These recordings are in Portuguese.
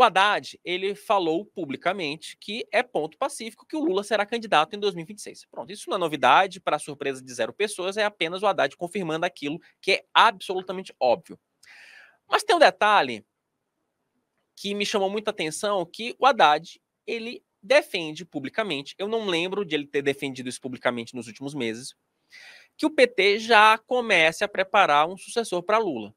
O Haddad, ele falou publicamente que é ponto pacífico que o Lula será candidato em 2026. Pronto, isso não é novidade, para surpresa de zero pessoas, é apenas o Haddad confirmando aquilo que é absolutamente óbvio. Mas tem um detalhe que me chamou muita atenção, que o Haddad, ele defende publicamente, eu não lembro de ele ter defendido isso publicamente nos últimos meses, que o PT já comece a preparar um sucessor para Lula.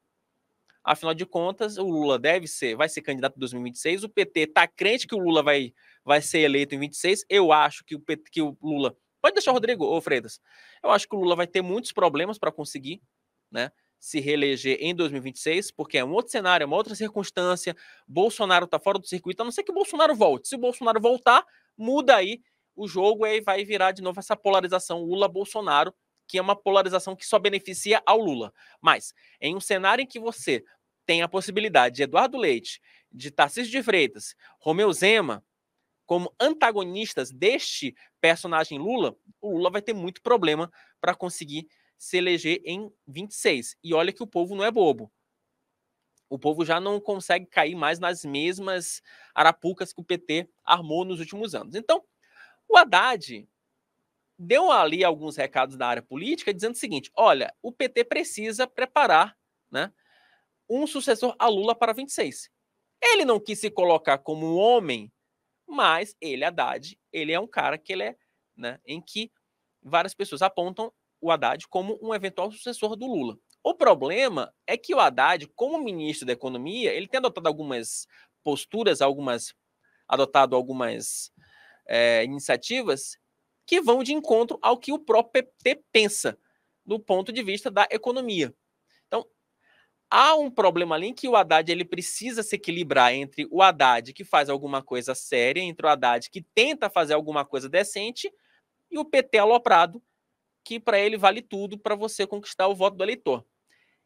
Afinal de contas, o Lula deve ser, vai ser candidato em 2026. O PT está crente que o Lula vai, vai ser eleito em 26. Eu acho que o, PT, que o Lula. Pode deixar o Rodrigo ou Freitas. Eu acho que o Lula vai ter muitos problemas para conseguir, né? se reeleger em 2026, porque é um outro cenário, é uma outra circunstância. Bolsonaro está fora do circuito, a não ser que o Bolsonaro volte. Se o Bolsonaro voltar, muda aí o jogo e aí vai virar de novo essa polarização Lula-Bolsonaro, que é uma polarização que só beneficia ao Lula. Mas, em um cenário em que você tem a possibilidade de Eduardo Leite, de Tarcísio de Freitas, Romeu Zema, como antagonistas deste personagem Lula, o Lula vai ter muito problema para conseguir se eleger em 26. E olha que o povo não é bobo. O povo já não consegue cair mais nas mesmas arapucas que o PT armou nos últimos anos. Então, o Haddad deu ali alguns recados da área política dizendo o seguinte: olha, o PT precisa preparar né, um sucessor a Lula para 26. Ele não quis se colocar como um homem, mas ele, Haddad, ele é um cara que ele é, né, em que várias pessoas apontam o Haddad como um eventual sucessor do Lula. O problema é que o Haddad, como ministro da Economia, ele tem adotado algumas posturas, algumas adotado algumas é, iniciativas que vão de encontro ao que o próprio PT pensa do ponto de vista da economia. Então, há um problema ali em que o Haddad ele precisa se equilibrar entre o Haddad que faz alguma coisa séria, entre o Haddad que tenta fazer alguma coisa decente e o PT aloprado, que para ele vale tudo para você conquistar o voto do eleitor.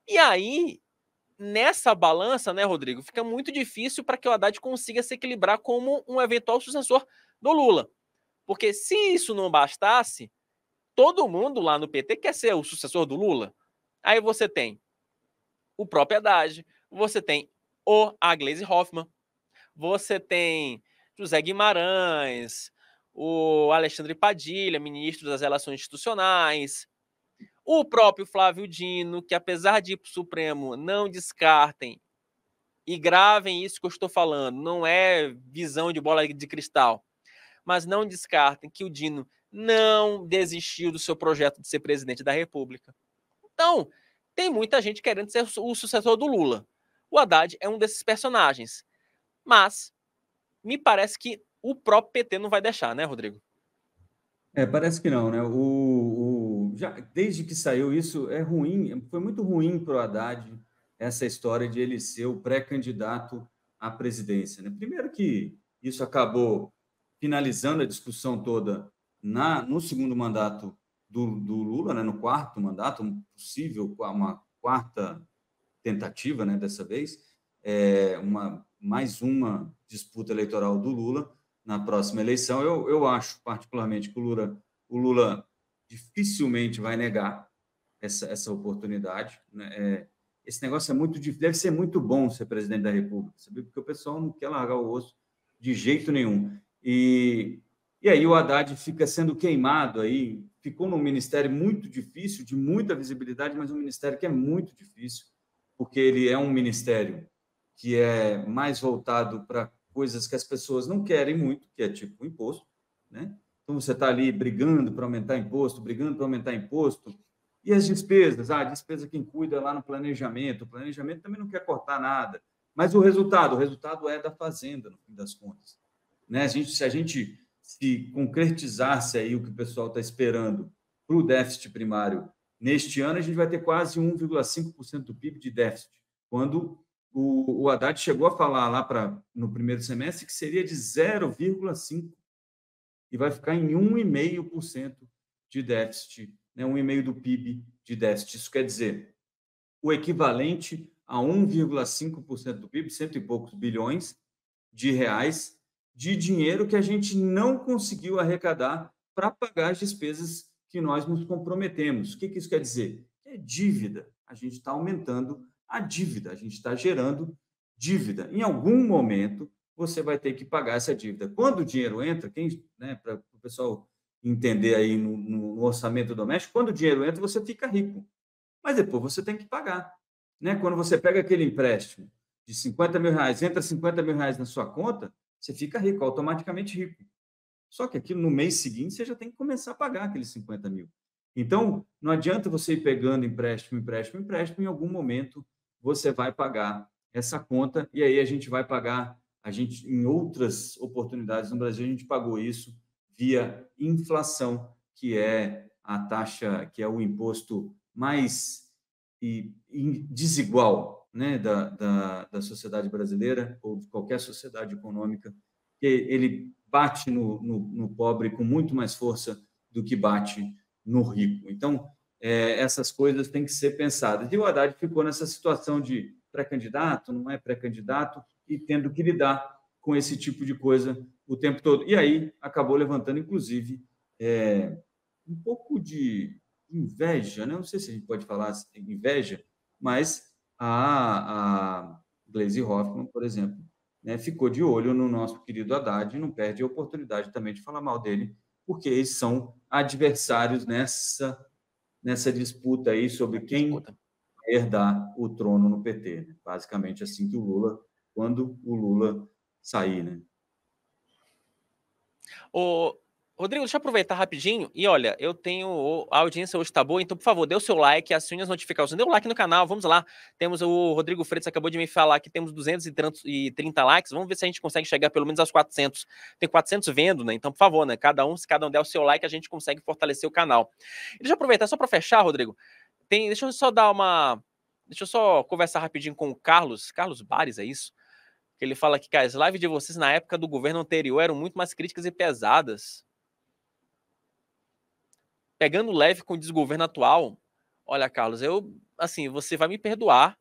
E aí, nessa balança, né, Rodrigo, fica muito difícil para que o Haddad consiga se equilibrar como um eventual sucessor do Lula. Porque se isso não bastasse, todo mundo lá no PT quer ser o sucessor do Lula. Aí você tem o próprio Haddad, você tem o Aglaise Hoffman, você tem José Guimarães, o Alexandre Padilha, ministro das Relações Institucionais, o próprio Flávio Dino, que apesar de ir para o Supremo, não descartem e gravem isso que eu estou falando, não é visão de bola de cristal mas não descartem que o Dino não desistiu do seu projeto de ser presidente da República. Então, tem muita gente querendo ser o sucessor do Lula. O Haddad é um desses personagens. Mas me parece que o próprio PT não vai deixar, né, Rodrigo? É, parece que não, né? O, o já, desde que saiu isso, é ruim, foi muito ruim para o Haddad essa história de ele ser o pré-candidato à presidência. Né? Primeiro que isso acabou finalizando a discussão toda na no segundo mandato do, do Lula, né, no quarto mandato, um possível uma quarta tentativa, né, dessa vez, é uma mais uma disputa eleitoral do Lula na próxima eleição. Eu, eu acho particularmente que o Lula, o Lula dificilmente vai negar essa, essa oportunidade. Né? É, esse negócio é muito deve ser muito bom ser presidente da República, sabe? porque o pessoal não quer largar o osso de jeito nenhum. E, e aí o Haddad fica sendo queimado aí, ficou num ministério muito difícil, de muita visibilidade, mas um ministério que é muito difícil, porque ele é um ministério que é mais voltado para coisas que as pessoas não querem muito, que é tipo imposto, né? Então você está ali brigando para aumentar imposto, brigando para aumentar imposto. E as despesas? Ah, a despesa quem cuida lá no planejamento. O planejamento também não quer cortar nada. Mas o resultado? O resultado é da fazenda, no fim das contas. Né? A gente, se a gente se concretizasse aí o que o pessoal está esperando para o déficit primário neste ano, a gente vai ter quase 1,5% do PIB de déficit, quando o, o Haddad chegou a falar lá para no primeiro semestre que seria de 0,5% e vai ficar em 1,5% de déficit, né? 1,5% do PIB de déficit. Isso quer dizer o equivalente a 1,5% do PIB, cento e poucos bilhões de reais, de dinheiro que a gente não conseguiu arrecadar para pagar as despesas que nós nos comprometemos. O que, que isso quer dizer? É dívida. A gente está aumentando a dívida, a gente está gerando dívida. Em algum momento, você vai ter que pagar essa dívida. Quando o dinheiro entra, quem, né, para o pessoal entender aí no, no, orçamento doméstico, quando o dinheiro entra, você fica rico. Mas depois você tem que pagar. Né? Quando você pega aquele empréstimo de 50 mil reais, entra 50 mil reais na sua conta, você fica rico, automaticamente rico. Só que aqui no mês seguinte você já tem que começar a pagar aqueles 50 mil. Então, não adianta você ir pegando empréstimo, empréstimo, empréstimo, em algum momento você vai pagar essa conta e aí a gente vai pagar, a gente em outras oportunidades no Brasil a gente pagou isso via inflação, que é a taxa, que é o imposto mais desigual né, da, da, da sociedade brasileira ou de qualquer sociedade econômica, ele bate no, no, no pobre com muito mais força do que bate no rico. Então, é, essas coisas têm que ser pensadas. E o Haddad ficou nessa situação de pré-candidato, não é pré-candidato, e tendo que lidar com esse tipo de coisa o tempo todo. E aí acabou levantando, inclusive, é, um pouco de inveja, né? não sei se a gente pode falar inveja, mas a, a Glaze Hoffman, por exemplo, né, ficou de olho no nosso querido Haddad e não perde a oportunidade também de falar mal dele, porque eles são adversários nessa, nessa disputa aí sobre quem vai herdar o trono no PT. Né? Basicamente assim que o Lula, quando o Lula sair, né? O, Rodrigo, deixa eu aproveitar rapidinho. E olha, eu tenho. A audiência hoje tá boa, então, por favor, dê o seu like, assine as notificações, dê o um like no canal, vamos lá. Temos o Rodrigo Freitas, acabou de me falar que temos 230 likes. Vamos ver se a gente consegue chegar pelo menos aos 400. Tem 400 vendo, né? Então, por favor, né? Cada um, se cada um der o seu like, a gente consegue fortalecer o canal. E deixa eu aproveitar só para fechar, Rodrigo. Tem, deixa eu só dar uma. Deixa eu só conversar rapidinho com o Carlos. Carlos Bares, é isso? Ele fala que as lives de vocês na época do governo anterior eram muito mais críticas e pesadas pegando leve com o desgoverno atual, olha, Carlos, eu, assim, você vai me perdoar,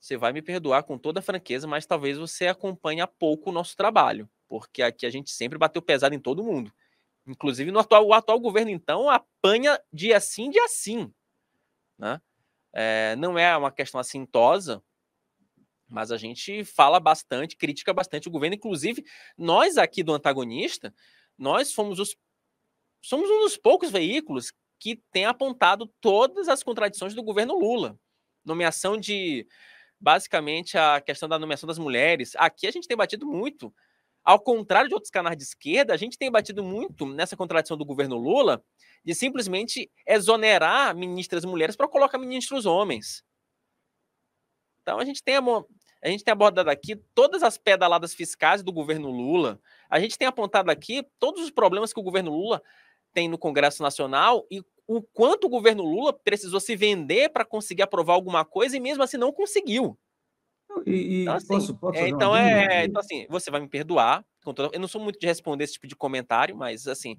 você vai me perdoar com toda a franqueza, mas talvez você acompanhe a pouco o nosso trabalho, porque aqui a gente sempre bateu pesado em todo mundo. Inclusive no atual, o atual governo, então, apanha dia sim, dia sim. Né? É, não é uma questão assintosa, mas a gente fala bastante, critica bastante o governo. Inclusive, nós aqui do antagonista, nós fomos os somos um dos poucos veículos que tem apontado todas as contradições do governo Lula. Nomeação de, basicamente, a questão da nomeação das mulheres. Aqui a gente tem batido muito. Ao contrário de outros canais de esquerda, a gente tem batido muito nessa contradição do governo Lula de simplesmente exonerar ministras mulheres para colocar ministros homens. Então a gente tem a gente tem abordado aqui todas as pedaladas fiscais do governo Lula. A gente tem apontado aqui todos os problemas que o governo Lula tem no Congresso Nacional e o quanto o governo Lula precisou se vender para conseguir aprovar alguma coisa e mesmo assim não conseguiu. E, e então, assim, posso, posso é, então é, então, assim, você vai me perdoar. Eu não sou muito de responder esse tipo de comentário, mas assim,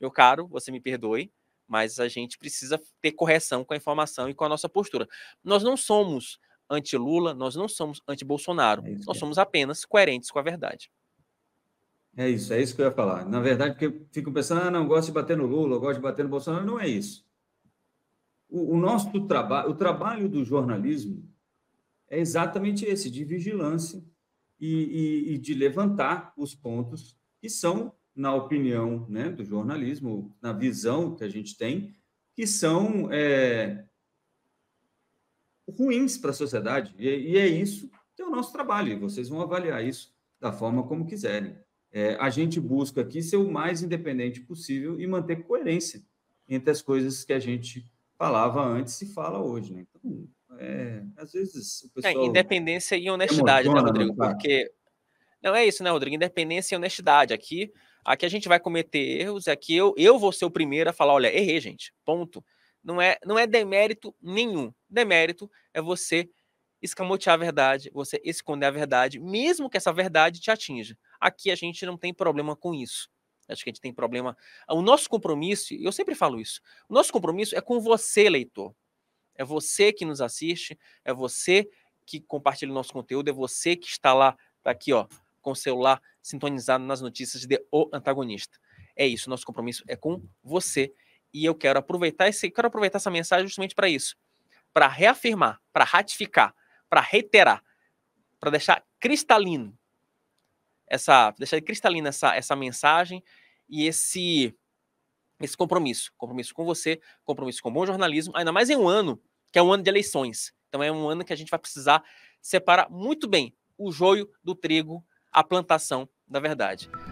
meu caro, você me perdoe, mas a gente precisa ter correção com a informação e com a nossa postura. Nós não somos anti-Lula, nós não somos anti-Bolsonaro, é nós somos apenas coerentes com a verdade. É isso, é isso que eu ia falar. Na verdade, porque fico pensando, ah, não, gosto de bater no Lula, gosto de bater no Bolsonaro. Não é isso. O, o nosso trabalho, o trabalho do jornalismo é exatamente esse, de vigilância e, e, e de levantar os pontos que são, na opinião né, do jornalismo, na visão que a gente tem, que são é, ruins para a sociedade. E, e é isso que é o nosso trabalho. E vocês vão avaliar isso da forma como quiserem. É, a gente busca aqui ser o mais independente possível e manter coerência entre as coisas que a gente falava antes e fala hoje. Né? Então, é, às vezes o é, pessoal. É, independência e é honestidade, emociona, né, Rodrigo? Não, porque. Não é isso, né, Rodrigo? Independência e honestidade. Aqui, aqui a gente vai cometer erros, aqui eu, eu vou ser o primeiro a falar: olha, errei, gente. Ponto. Não é, não é demérito nenhum. Demérito é você escamotear a verdade, você esconder a verdade, mesmo que essa verdade te atinja. Aqui a gente não tem problema com isso. Acho que a gente tem problema. O nosso compromisso, eu sempre falo isso, o nosso compromisso é com você, leitor. É você que nos assiste, é você que compartilha o nosso conteúdo, é você que está lá, tá aqui, ó, com o celular sintonizado nas notícias de O Antagonista. É isso, nosso compromisso é com você. E eu quero aproveitar esse, quero aproveitar essa mensagem justamente para isso, para reafirmar, para ratificar, para reiterar, para deixar cristalino essa deixar cristalina essa, essa mensagem e esse esse compromisso, compromisso com você, compromisso com o bom jornalismo, ainda mais em um ano que é um ano de eleições. Então é um ano que a gente vai precisar separar muito bem o joio do trigo, a plantação da verdade.